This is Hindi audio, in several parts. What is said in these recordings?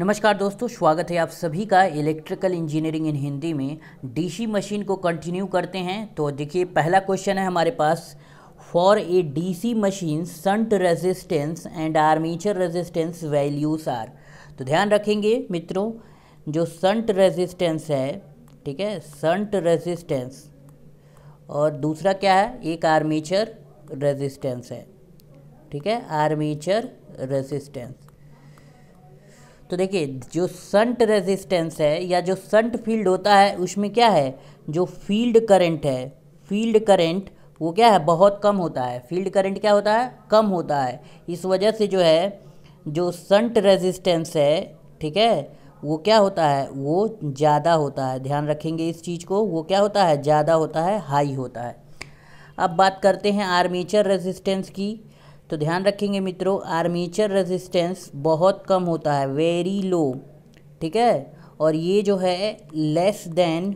नमस्कार दोस्तों स्वागत है आप सभी का इलेक्ट्रिकल इंजीनियरिंग इन हिंदी में डीसी मशीन को कंटिन्यू करते हैं तो देखिए पहला क्वेश्चन है हमारे पास for a DC machine shunt resistance and armature resistance values are तो ध्यान रखेंगे मित्रों जो संट रेजिस्टेंस है ठीक है संट रेजिस्टेंस और दूसरा क्या है एक आर्मीचर रेजिस्टेंस है ठीक है आर्मीचर रेजिस्टेंस तो देखिए जो संट रेजिस्टेंस है या जो संट फील्ड होता है उसमें क्या है जो फील्ड करंट है फील्ड करंट वो क्या है बहुत कम होता है फील्ड करंट क्या होता है कम होता है इस वजह से जो है जो संट रेजिस्टेंस है ठीक है वो क्या होता है वो ज़्यादा होता है ध्यान रखेंगे इस चीज़ को वो क्या होता है ज़्यादा होता है हाई होता है अब बात करते हैं आर्मीचर रेजिस्टेंस की तो ध्यान रखेंगे मित्रों आर्मीचर रेजिस्टेंस बहुत कम होता है वेरी लो ठीक है और ये जो है लेस देन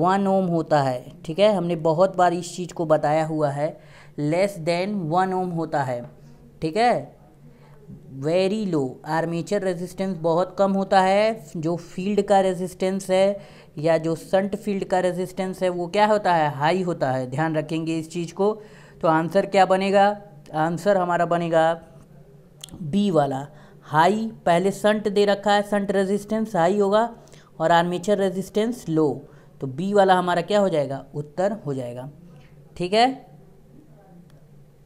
वन ओम होता है ठीक है हमने बहुत बार इस चीज़ को बताया हुआ है लेस देन वन ओम होता है ठीक है वेरी लो आर्मीचर रेजिस्टेंस बहुत कम होता है जो फील्ड का रेजिस्टेंस है या जो सन्ट फील्ड का रेजिस्टेंस है वो क्या होता है हाई होता है ध्यान रखेंगे इस चीज़ को तो आंसर क्या बनेगा आंसर हमारा बनेगा बी वाला हाई पहले संट दे रखा है संट रेजिस्टेंस हाई होगा और आर्मेचर रेजिस्टेंस लो तो बी वाला हमारा क्या हो जाएगा उत्तर हो जाएगा ठीक है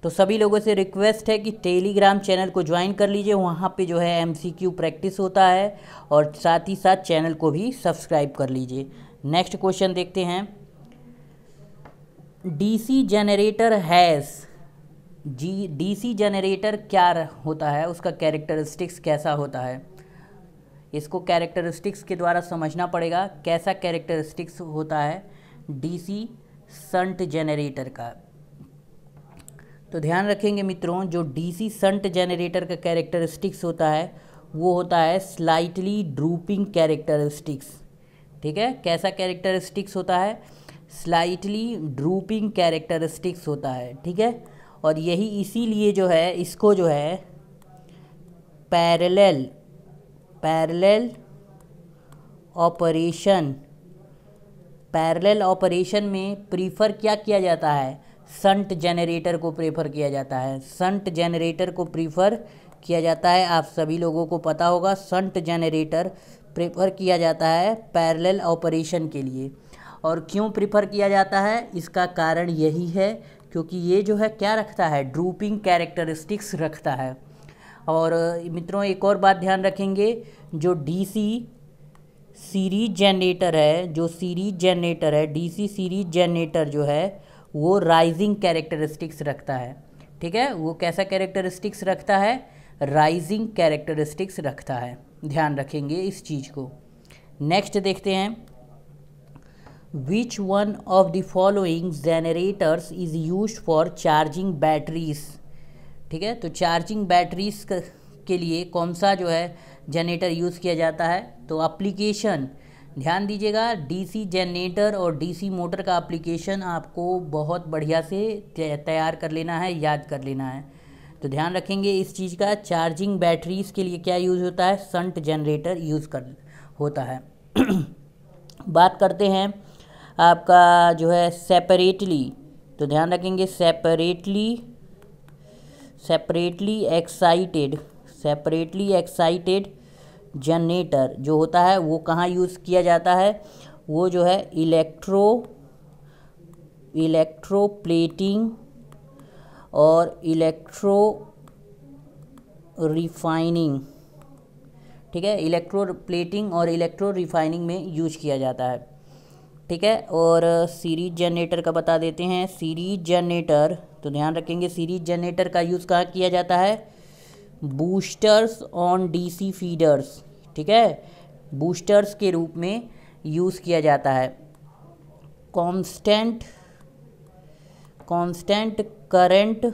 तो सभी लोगों से रिक्वेस्ट है कि टेलीग्राम चैनल को ज्वाइन कर लीजिए वहाँ पे जो है एमसीक्यू प्रैक्टिस होता है और साथ ही साथ चैनल को भी सब्सक्राइब कर लीजिए नेक्स्ट क्वेश्चन देखते हैं डीसी जनरेटर हैज़ जी डीसी जनरेटर क्या होता है उसका कैरेक्टरिस्टिक्स कैसा होता है इसको कैरेक्टरिस्टिक्स के द्वारा समझना पड़ेगा कैसा कैरेक्टरिस्टिक्स होता है डीसी संट जनरेटर का तो ध्यान रखेंगे मित्रों जो डीसी संट जनरेटर का कैरेक्टरिस्टिक्स होता है वो होता है स्लाइटली ड्रूपिंग कैरेक्टरिस्टिक्स ठीक है कैसा कैरेक्टरिस्टिक्स होता है स्लाइटली ड्रूपिंग कैरेक्टरिस्टिक्स होता है ठीक है और यही इसीलिए जो है इसको जो है parallel parallel operation parallel operation में प्रीफर क्या किया जाता है संट जनरेटर को प्रेफर किया जाता है संट जनरेटर को प्रीफर किया जाता है आप सभी लोगों को पता होगा संट जनरेटर प्रेफर किया जाता है पैरेलल ऑपरेशन के लिए और क्यों प्रीफर किया जाता है इसका कारण यही है क्योंकि ये जो है क्या रखता है ड्रूपिंग कैरेक्टरिस्टिक्स रखता है और मित्रों एक और बात ध्यान रखेंगे जो डीसी सीरीज जनरेटर है जो सीरीज जनरेटर है डीसी सीरीज जनरेटर जो है वो राइजिंग कैरेक्टरिस्टिक्स रखता है ठीक है वो कैसा कैरेक्टरिस्टिक्स रखता है राइजिंग कैरेक्टरिस्टिक्स रखता है ध्यान रखेंगे इस चीज़ को नेक्स्ट देखते हैं which one of the following generators is use for charging batteries ठीक है तो चार्जिंग बैटरीज के लिए कौन सा जो है जनरेटर यूज़ किया जाता है तो अप्लीकेशन ध्यान दीजिएगा डीसी जनरेटर और डीसी मोटर का अप्लीकेशन आपको बहुत बढ़िया से तैयार कर लेना है याद कर लेना है तो ध्यान रखेंगे इस चीज़ का चार्जिंग बैटरीज के लिए क्या यूज़ होता है संट जनरेटर यूज़ कर होता है बात करते हैं आपका जो है सेपरेटली तो ध्यान रखेंगे separately separately excited separately excited generator जो होता है वो कहाँ यूज़ किया जाता है वो जो है इलेक्ट्रो इलेक्ट्रोप्लेटिंग और इलेक्ट्रो रिफाइनिंग ठीक है इलेक्ट्रो प्लेटिंग और इलेक्ट्रो रिफाइनिंग में यूज किया जाता है ठीक है और सीरीज जनरेटर का बता देते हैं सीरीज जनरेटर तो ध्यान रखेंगे सीरीज जनरेटर का यूज़ कहाँ किया जाता है बूस्टर्स ऑन डीसी फीडर्स ठीक है बूस्टर्स के रूप में यूज़ किया जाता है constant constant current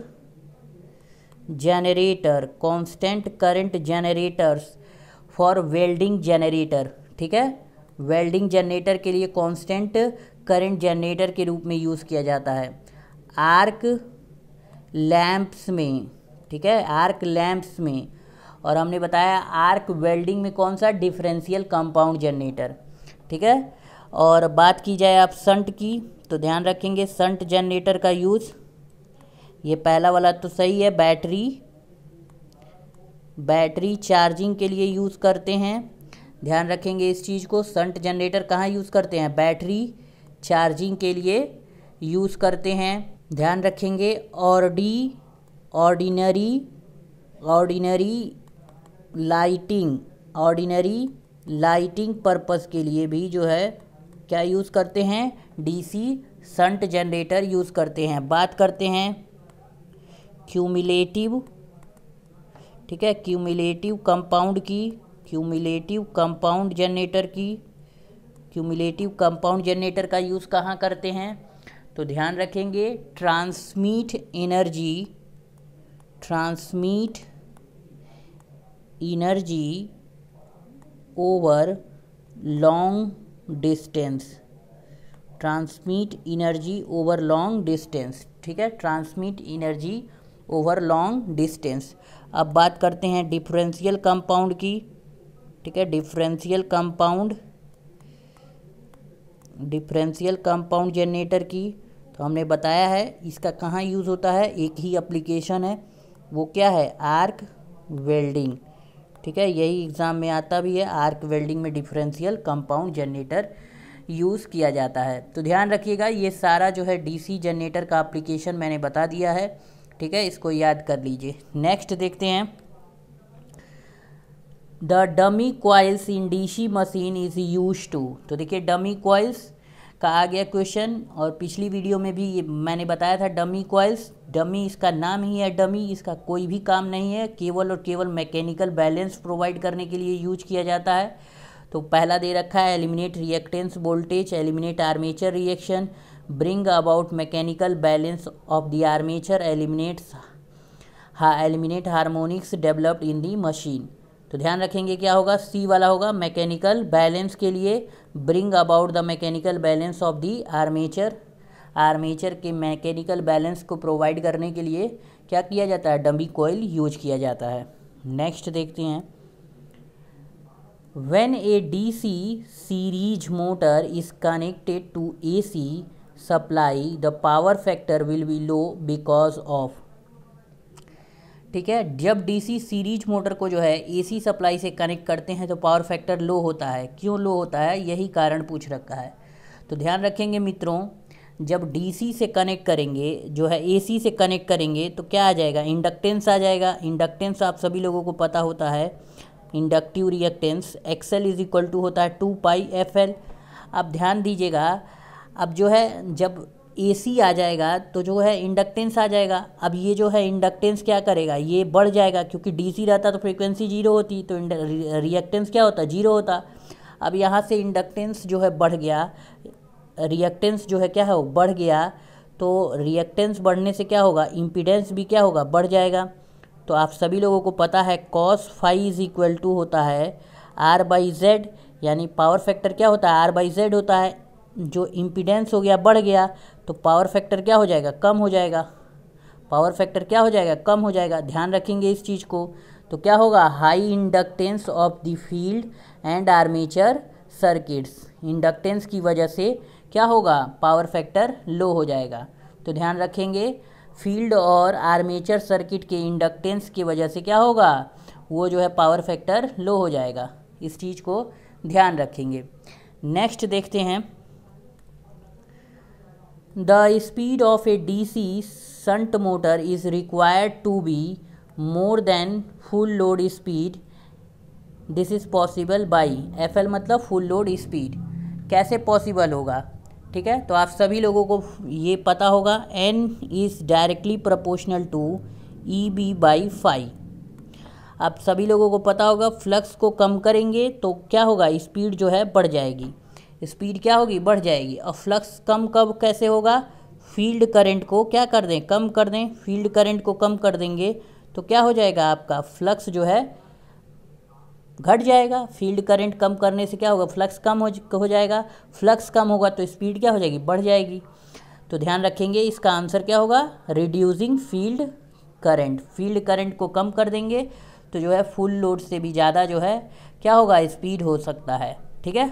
generator constant current generators for welding generator ठीक है वेल्डिंग जनरेटर के लिए कांस्टेंट करंट जनरेटर के रूप में यूज़ किया जाता है आर्क लैंप्स में ठीक है आर्क लैंप्स में और हमने बताया आर्क वेल्डिंग में कौन सा डिफरेंशियल कंपाउंड जनरेटर ठीक है और बात की जाए आप संट की तो ध्यान रखेंगे संट जनरेटर का यूज़ ये पहला वाला तो सही है बैटरी बैटरी चार्जिंग के लिए यूज़ करते हैं ध्यान रखेंगे इस चीज़ को संट जनरेटर कहाँ यूज़ करते हैं बैटरी चार्जिंग के लिए यूज़ करते हैं ध्यान रखेंगे ऑर्डी ordinary ordinary lighting ordinary lighting purpose के लिए भी जो है क्या यूज़ करते हैं डीसी संट जनरेटर यूज़ करते हैं बात करते हैं क्यूमिलेटिव ठीक है क्यूमिलेटिव कंपाउंड की क्यूमुलेटिव कंपाउंड जनरेटर की क्यूमुलेटिव कंपाउंड जनरेटर का यूज़ कहाँ करते हैं तो ध्यान रखेंगे transmit energy transmit energy over long distance transmit energy over long distance ठीक है transmit energy over long distance अब बात करते हैं डिफरेंशियल कंपाउंड की ठीक है differential compound differential compound generator की तो हमने बताया है इसका कहाँ यूज़ होता है एक ही एप्लीकेशन है वो क्या है आर्क वेल्डिंग ठीक है यही एग्ज़ाम में आता भी है आर्क वेल्डिंग में डिफरेंशियल कंपाउंड जनरेटर यूज़ किया जाता है तो ध्यान रखिएगा ये सारा जो है डीसी जनरेटर का एप्लीकेशन मैंने बता दिया है ठीक है इसको याद कर लीजिए नेक्स्ट देखते हैं the dummy coils in DC machine is use to तो देखिए डमी क्वाइल्स का आ गया क्वेश्चन और पिछली वीडियो में भी ये मैंने बताया था डमी क्वाइल्स डमी इसका नाम ही है डमी इसका कोई भी काम नहीं है केवल और केवल मैकेनिकल बैलेंस प्रोवाइड करने के लिए यूज किया जाता है तो पहला दे रखा है eliminate reactance voltage eliminate armature reaction bring about mechanical balance of the armature eliminates हा eliminate harmonics developed in the machine तो ध्यान रखेंगे क्या होगा सी वाला होगा मैकेनिकल बैलेंस के लिए bring about the mechanical balance of the armature armature के मैकेनिकल बैलेंस को प्रोवाइड करने के लिए क्या किया जाता है डम्बी कोयल यूज किया जाता है नेक्स्ट देखते हैं D C series motor is connected to A C supply the power factor will be low because of ठीक है जब डीसी सीरीज मोटर को जो है एसी सप्लाई से कनेक्ट करते हैं तो पावर फैक्टर लो होता है क्यों लो होता है यही कारण पूछ रखा है तो ध्यान रखेंगे मित्रों जब डीसी से कनेक्ट करेंगे जो है एसी से कनेक्ट करेंगे तो क्या आ जाएगा इंडक्टेंस आ जाएगा इंडक्टेंस तो आप सभी लोगों को पता होता है inductive reactance XL is equal to होता है टू पाई एफ एल आप ध्यान दीजिएगा अब जो है जब ए सी आ जाएगा तो जो है इंडक्टेंस आ जाएगा अब ये जो है इंडक्टेंस क्या करेगा ये बढ़ जाएगा क्योंकि डीसी रहता तो फ्रीक्वेंसी जीरो होती तो रिएक्टेंस क्या होता जीरो होता अब यहाँ से इंडक्टेंस जो है बढ़ गया रिएक्टेंस जो है क्या है वो बढ़ गया तो रिएक्टेंस बढ़ने से क्या होगा इम्पीडेंस भी क्या होगा बढ़ जाएगा तो आप सभी लोगों को पता है cos phi is equal to होता है आर बाई जेड यानी पावर फैक्टर क्या होता है आर बाई जेड होता है जो इम्पीडेंस हो गया बढ़ गया तो पावर फैक्टर क्या हो जाएगा कम हो जाएगा पावर फैक्टर क्या हो जाएगा कम हो जाएगा ध्यान रखेंगे इस चीज़ को तो क्या होगा high inductance of the field and armature circuits inductance की वजह से क्या होगा पावर फैक्टर लो हो जाएगा तो ध्यान रखेंगे फील्ड और आर्मेचर सर्किट के इंडक्टेंस की वजह से क्या होगा वो जो है पावर फैक्टर लो हो जाएगा इस चीज़ को ध्यान रखेंगे नेक्स्ट देखते हैं the speed of a D C shunt motor is required to be more than full load speed this is possible by F L मतलब फुल लोड स्पीड कैसे पॉसिबल होगा ठीक है तो आप सभी लोगों को ये पता होगा N is directly proportional to E B by phi आप सभी लोगों को पता होगा फ्लक्स को कम करेंगे तो क्या होगा स्पीड जो है बढ़ जाएगी स्पीड क्या होगी बढ़ जाएगी और फ्लक्स कम कब कैसे होगा फील्ड करंट को क्या कर दें कम कर दें फील्ड करंट को कम कर देंगे तो क्या हो जाएगा आपका फ्लक्स जो है घट जाएगा फील्ड करंट कम करने से क्या होगा फ्लक्स कम हो, हो जाएगा फ्लक्स कम होगा तो स्पीड क्या हो जाएगी बढ़ जाएगी तो ध्यान रखेंगे इसका आंसर क्या होगा reducing field current field current को कम कर देंगे तो जो है फुल लोड से भी ज़्यादा जो है क्या होगा स्पीड हो सकता है ठीक है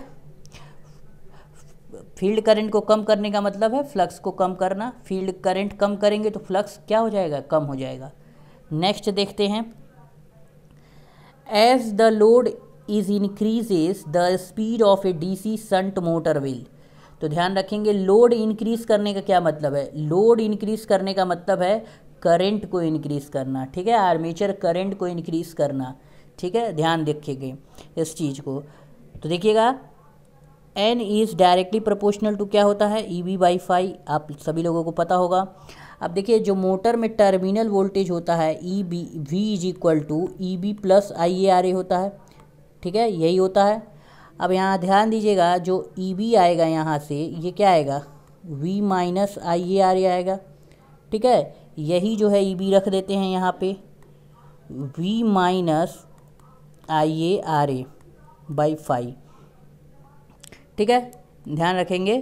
फील्ड करंट को कम करने का मतलब है फ्लक्स को कम करना फील्ड करंट कम करेंगे तो फ्लक्स क्या हो जाएगा कम हो जाएगा नेक्स्ट देखते हैं as the load is increases the speed of a DC shunt motor will तो ध्यान रखेंगे लोड इंक्रीज करने का क्या मतलब है लोड इंक्रीज करने का मतलब है करंट को इंक्रीज करना ठीक है आर्मेचर करंट को इंक्रीज करना ठीक है ध्यान देखेंगे इस चीज़ को तो देखिएगा N is directly proportional to क्या होता है ई वी बाई फाई आप सभी लोगों को पता होगा अब देखिए जो मोटर में टर्मिनल वोल्टेज होता है E B V is equal to E B plus I A R A होता है ठीक है यही होता है अब यहाँ ध्यान दीजिएगा जो ई e बी आएगा यहाँ से ये क्या आएगा V minus I A R A आएगा ठीक है यही जो है ई e बी रख देते हैं यहाँ पे V minus I A R A by phi ठीक है ध्यान रखेंगे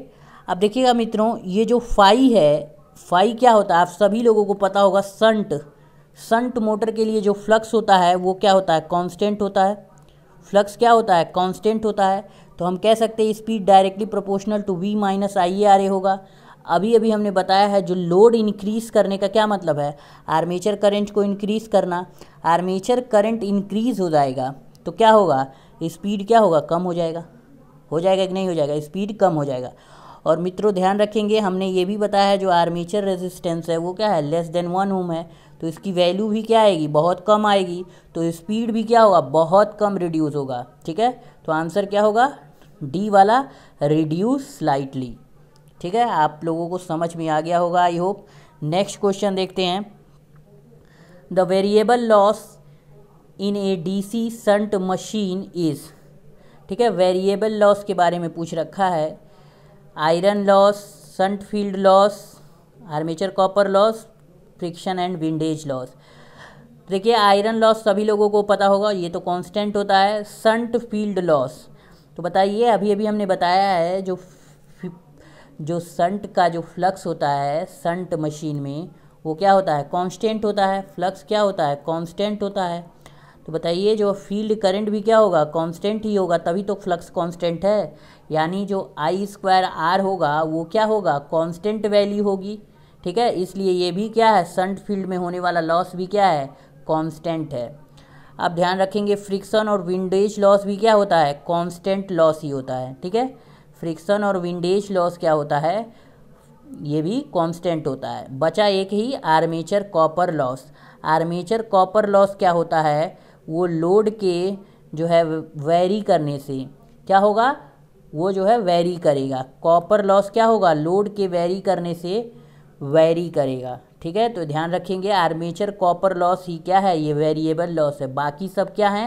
अब देखिएगा मित्रों ये जो फाई है फाई क्या होता है आप सभी लोगों को पता होगा संट संट मोटर के लिए जो फ्लक्स होता है वो क्या होता है कांस्टेंट होता है फ्लक्स क्या होता है कांस्टेंट होता है तो हम कह सकते हैं speed directly proportional to V minus I R A होगा अभी अभी हमने बताया है जो लोड इंक्रीज़ करने का क्या मतलब है आर्मेचर करेंट को इंक्रीज़ करना आर्मेचर करेंट इंक्रीज़ हो जाएगा तो क्या होगा स्पीड क्या होगा कम हो जाएगा हो जाएगा कि नहीं हो जाएगा स्पीड कम हो जाएगा और मित्रों ध्यान रखेंगे हमने ये भी बताया है जो आर्मीचर रेजिस्टेंस है वो क्या है लेस देन वन होम है तो इसकी वैल्यू भी क्या आएगी बहुत कम आएगी तो स्पीड भी क्या होगा बहुत कम रिड्यूस होगा ठीक है तो आंसर क्या होगा डी वाला रिड्यूस स्लाइटली ठीक है आप लोगों को समझ में आ गया होगा आई होप नेक्स्ट क्वेश्चन देखते हैं the variable loss in a D C shunt machine is ठीक है वेरिएबल लॉस के बारे में पूछ रखा है iron loss shunt field loss armature copper loss friction and windage loss देखिए आयरन लॉस सभी लोगों को पता होगा ये तो कांस्टेंट होता है संट फील्ड लॉस तो बताइए अभी अभी हमने बताया है जो जो संट का जो फ्लक्स होता है संट मशीन में वो क्या होता है कांस्टेंट होता है फ्लक्स क्या होता है कांस्टेंट होता है तो बताइए जो फील्ड करंट भी क्या होगा कांस्टेंट ही होगा तभी तो फ्लक्स कांस्टेंट है यानी जो आई स्क्वायर आर होगा वो क्या होगा कांस्टेंट वैल्यू होगी ठीक है इसलिए ये भी क्या है संट फील्ड में होने वाला लॉस भी क्या है कांस्टेंट है अब ध्यान रखेंगे फ्रिक्शन और विंडेज लॉस भी क्या होता है कॉन्स्टेंट लॉस ही होता है ठीक है फ्रिक्सन और विंडेज लॉस क्या होता है ये भी कांस्टेंट होता है बचा एक ही armature copper loss armature copper loss क्या होता है वो लोड के जो है वेरी करने से क्या होगा वो जो है वेरी करेगा कॉपर लॉस क्या होगा लोड के वेरी करने से वेरी करेगा ठीक है तो ध्यान रखेंगे आर्मेचर कॉपर लॉस ही क्या है ये वेरिएबल लॉस है बाकी सब क्या है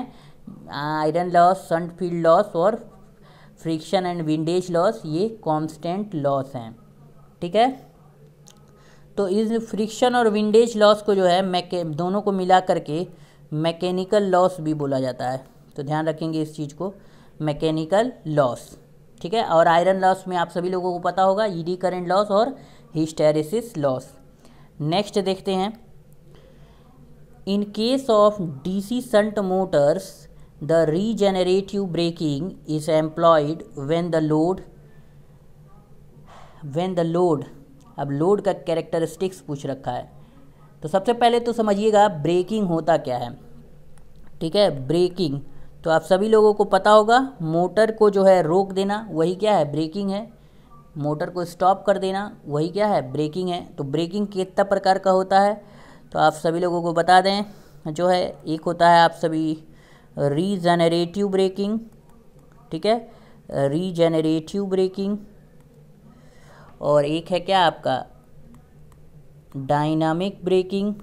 iron loss shunt field loss और फ्रिक्शन एंड विंडेज लॉस ये कांस्टेंट लॉस हैं ठीक है तो इस फ्रिक्शन और विंडेज लॉस को जो है मैके दोनों को मिला करके मैकेनिकल लॉस भी बोला जाता है तो ध्यान रखेंगे इस चीज़ को मैकेनिकल लॉस ठीक है और आयरन लॉस में आप सभी लोगों को पता होगा ईडी e करेंट लॉस और हिस्टेरिसिस लॉस नेक्स्ट देखते हैं in case of DC shunt motors the regenerative braking is employed when the load when the load अब लोड का कैरेक्टरिस्टिक्स पूछ रखा है तो सबसे पहले तो समझिएगा ब्रेकिंग होता क्या है ठीक है ब्रेकिंग तो आप सभी लोगों को पता होगा मोटर को जो है रोक देना वही क्या है ब्रेकिंग है मोटर को स्टॉप कर देना वही क्या है ब्रेकिंग है तो ब्रेकिंग कितना प्रकार का होता है तो आप सभी लोगों को बता दें जो है एक होता है आप सभी रीजनरेटिव ब्रेकिंग ठीक है रीजनरेटिव ब्रेकिंग और एक है क्या आपका डायनामिक ब्रेकिंग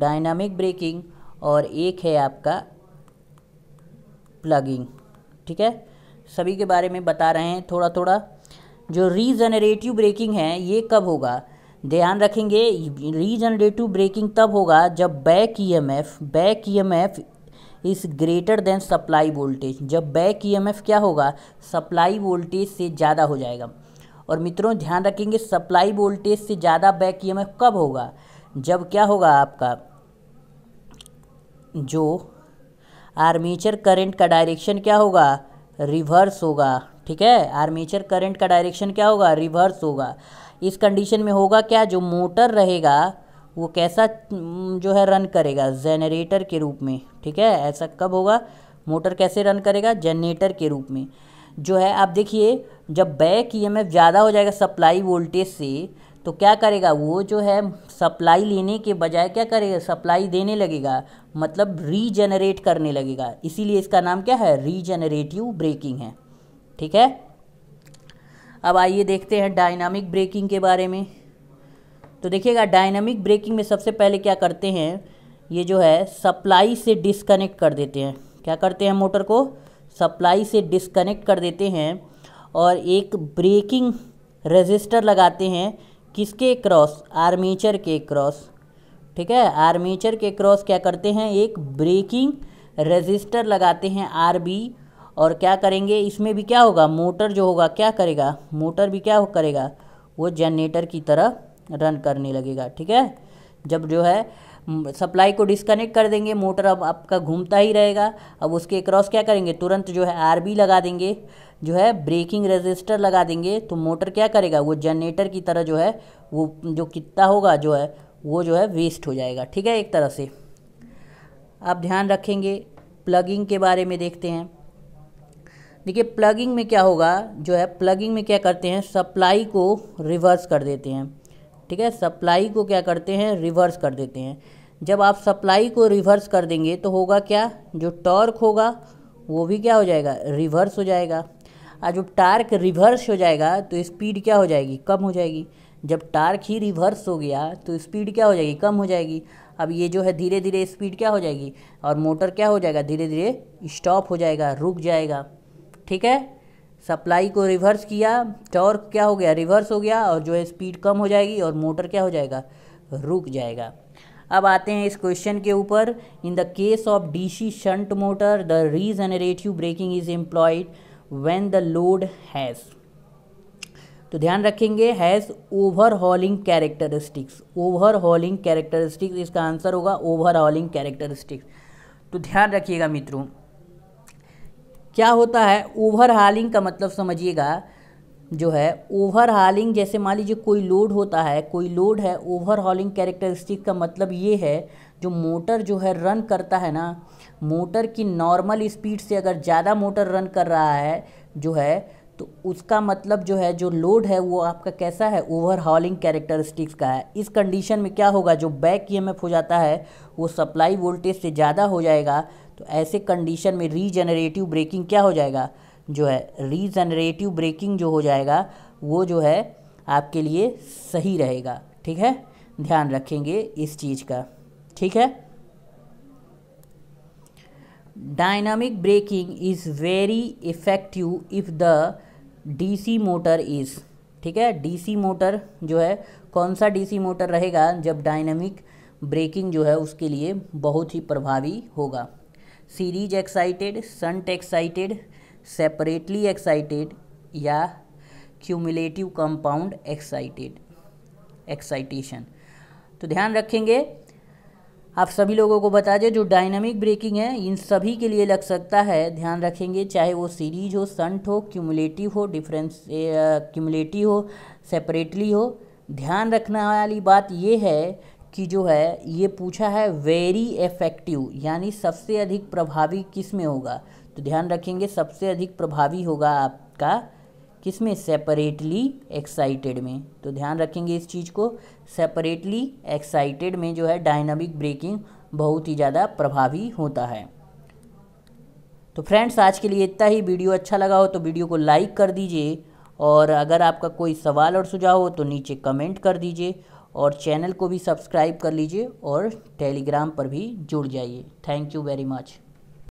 डायनामिक ब्रेकिंग और एक है आपका प्लगिंग ठीक है सभी के बारे में बता रहे हैं थोड़ा थोड़ा जो रीजनरेटिव ब्रेकिंग है ये कब होगा ध्यान रखेंगे रीजनरेटिव ब्रेकिंग तब होगा जब back EMF back EMF is greater than supply voltage जब बैक ईएमएफ क्या होगा सप्लाई वोल्टेज से ज़्यादा हो जाएगा और मित्रों ध्यान रखेंगे सप्लाई वोल्टेज से ज़्यादा बैक ई कब होगा जब क्या होगा आपका जो आर्मीचर करंट का डायरेक्शन क्या होगा रिवर्स होगा ठीक है आर्मीचर करंट का डायरेक्शन क्या होगा रिवर्स होगा इस कंडीशन में होगा क्या जो मोटर रहेगा वो कैसा हम्म, जो है रन करेगा जनरेटर के रूप में ठीक है ऐसा कब होगा मोटर कैसे रन करेगा जनरेटर के रूप में जो है आप देखिए जब बैक ई एम एफ ज़्यादा हो जाएगा सप्लाई वोल्टेज से तो क्या करेगा वो जो है सप्लाई लेने के बजाय क्या करेगा सप्लाई देने लगेगा मतलब रीजनरेट करने लगेगा इसीलिए इसका नाम क्या है रीजनरेटिव ब्रेकिंग है ठीक है अब आइए देखते हैं डायनामिक ब्रेकिंग के बारे में तो देखिएगा डायनामिक ब्रेकिंग में सबसे पहले क्या करते हैं ये जो है सप्लाई से डिसकनेक्ट कर देते हैं क्या करते हैं मोटर को सप्लाई से डिस्कनेक्ट कर देते हैं और एक ब्रेकिंग रजिस्टर लगाते हैं किसके क्रॉस आर्मीचर के क्रॉस ठीक है आर्मीचर के क्रॉस क्या करते हैं एक ब्रेकिंग रजिस्टर लगाते हैं आर बी और क्या करेंगे इसमें भी क्या होगा मोटर जो होगा क्या करेगा मोटर भी क्या करेगा वो जनरेटर की तरह रन करने लगेगा ठीक है जब जो है सप्लाई को डिस्कनेक्ट कर देंगे मोटर अब आपका घूमता ही रहेगा अब उसके क्रॉस क्या करेंगे तुरंत जो है आर लगा देंगे जो है ब्रेकिंग रजिस्टर लगा देंगे तो मोटर क्या करेगा वो जनरेटर की तरह जो है वो जो कितना होगा जो है वो जो है वेस्ट हो जाएगा ठीक है एक तरह से आप ध्यान रखेंगे प्लगिंग के बारे में देखते हैं देखिए प्लगिंग में क्या होगा जो है प्लगिंग में क्या करते हैं सप्लाई को रिवर्स कर देते हैं ठीक है सप्लाई को क्या करते हैं रिवर्स कर देते हैं जब आप सप्लाई को रिवर्स कर देंगे तो होगा क्या जो टॉर्क होगा वो भी क्या हो जाएगा रिवर्स हो जाएगा और जब टार्क रिवर्स हो जाएगा तो स्पीड क्या हो जाएगी कम हो जाएगी जब टार्क ही रिवर्स हो गया तो स्पीड क्या हो जाएगी कम हो जाएगी अब ये जो है धीरे धीरे स्पीड क्या हो जाएगी और मोटर क्या हो जाएगा धीरे धीरे स्टॉप हो जाएगा रुक जाएगा ठीक है सप्लाई को रिवर्स किया टॉर्क क्या हो गया रिवर्स हो गया और जो है स्पीड कम हो जाएगी और मोटर क्या हो जाएगा रुक जाएगा अब आते हैं इस क्वेश्चन के ऊपर in the case of DC shunt motor the regenerative braking is employed when the load has तो ध्यान रखेंगे has overhauling characteristics overhauling characteristics इसका आंसर होगा ओवरहॉलिंग कैरेक्टरिस्टिक्स तो ध्यान रखिएगा मित्रों क्या होता है ओवर हालिंग का मतलब समझिएगा जो है ओवर हालिंग जैसे मान लीजिए कोई लोड होता है कोई लोड है ओवर हॉलिंग कैरेक्टरिस्टिक का मतलब ये है जो मोटर जो है रन करता है ना मोटर की नॉर्मल स्पीड से अगर ज़्यादा मोटर रन कर रहा है जो है तो उसका मतलब जो है जो लोड है वो आपका कैसा है ओवर हॉलिंग कैरेक्टरिस्टिक्स का है इस कंडीशन में क्या होगा जो बैक ई हो जाता है वो सप्लाई वोल्टेज से ज़्यादा हो जाएगा तो ऐसे कंडीशन में रीजनरेटिव ब्रेकिंग क्या हो जाएगा जो है रीजनरेटिव ब्रेकिंग जो हो जाएगा वो जो है आपके लिए सही रहेगा ठीक है ध्यान रखेंगे इस चीज़ का ठीक है dynamic braking is very effective if the DC motor is ठीक है डीसी मोटर जो है कौन सा डीसी मोटर रहेगा जब डायनामिक ब्रेकिंग जो है उसके लिए बहुत ही प्रभावी होगा series excited shunt excited separately excited या क्यूमुलेटिव कंपाउंड एक्साइटेड एक्साइटेशन तो ध्यान रखेंगे आप सभी लोगों को बता दें जो डायनामिक ब्रेकिंग है इन सभी के लिए लग सकता है ध्यान रखेंगे चाहे वो सीरीज हो संट हो क्यूमुलेटिव हो डिफरेंस क्यूमुलेटिव हो सेपरेटली हो ध्यान रखने वाली बात ये है कि जो है ये पूछा है वेरी इफ़ेक्टिव यानी सबसे अधिक प्रभावी किस में होगा तो ध्यान रखेंगे सबसे अधिक प्रभावी होगा आपका किस में सेपरेटली एक्साइटेड में तो ध्यान रखेंगे इस चीज़ को सेपरेटली एक्साइटेड में जो है डायनामिक ब्रेकिंग बहुत ही ज़्यादा प्रभावी होता है तो फ्रेंड्स आज के लिए इतना ही वीडियो अच्छा लगा हो तो वीडियो को लाइक कर दीजिए और अगर आपका कोई सवाल और सुझाव हो तो नीचे कमेंट कर दीजिए और चैनल को भी सब्सक्राइब कर लीजिए और टेलीग्राम पर भी जुड़ जाइए थैंक यू वेरी मच